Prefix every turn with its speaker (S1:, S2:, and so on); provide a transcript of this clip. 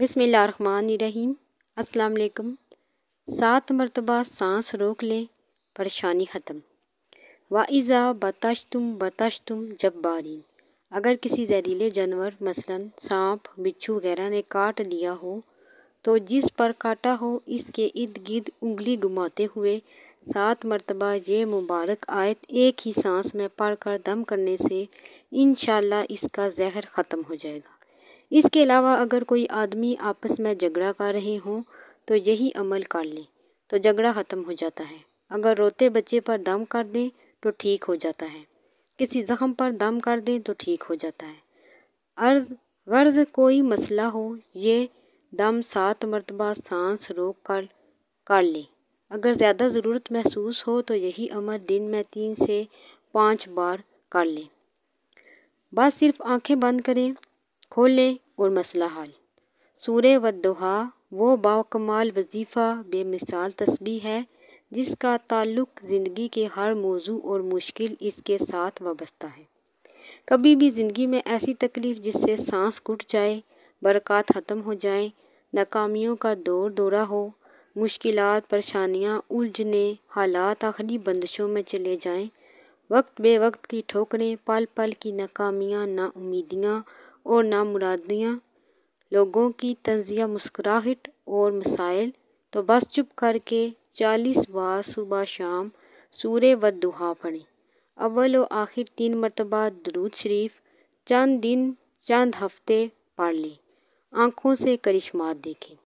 S1: रहीम अस्सलाम सात मरतबा सांस रोक लें परेशानी ख़त्म वाइज़ा बताश तुम बताश तुम जब बारी अगर किसी जहरीले जानवर मसलन सांप बिच्छू वगैरह ने काट लिया हो तो जिस पर काटा हो इसके इर्द गिर्द उंगली घुमाते हुए सात मरतबा ये मुबारक आयत एक ही सांस में पढ़ कर दम करने से इन इसका जहर ख़त्म हो जाएगा इसके अलावा अगर कोई आदमी आपस में झगड़ा कर रहे हों तो यही अमल कर लें तो झगड़ा ख़त्म हो जाता है अगर रोते बच्चे पर दम कर दें तो ठीक हो जाता है किसी ज़ख़म पर दम कर दें तो ठीक हो जाता है अर्ज़ गर्ज कोई मसला हो ये दम सात मरतबा सांस रोक कर कर लें अगर ज़्यादा ज़रूरत महसूस हो तो यही अमल दिन में तीन से पाँच बार कर लें बस सिर्फ आंखें बंद करें खोलें और मसला हल सूर व दोहा वो बाकमाल वजीफ़ा बेमिसाल तस्बी है जिसका ताल्लुक ज़िंदगी के हर मौजू और मुश्किल इसके साथ वाबस्ता है कभी भी ज़िंदगी में ऐसी तकलीफ़ जिससे सांस घुट जाए बरक़ात ख़त्म हो जाए नाकामियों का दौर दौरा हो मुश्किल परेशानियाँ उलझने हालात आखिरी बंदिशों में चले जाएं वक्त बे वक्त की ठोकरें पल पल की नाकामियाँ नाउमीदियाँ और नामुरादियाँ लोगों की तंजिया मुस्कुराहट और मसाइल तो बस चुप करके चालीस बार सुबह शाम सूर्य व दुहा पढ़ें अव्वल व आखिर तीन मरतबा दरूद शरीफ चंद दिन चंद हफ्ते पढ़ लें आँखों से करिश्मा देखें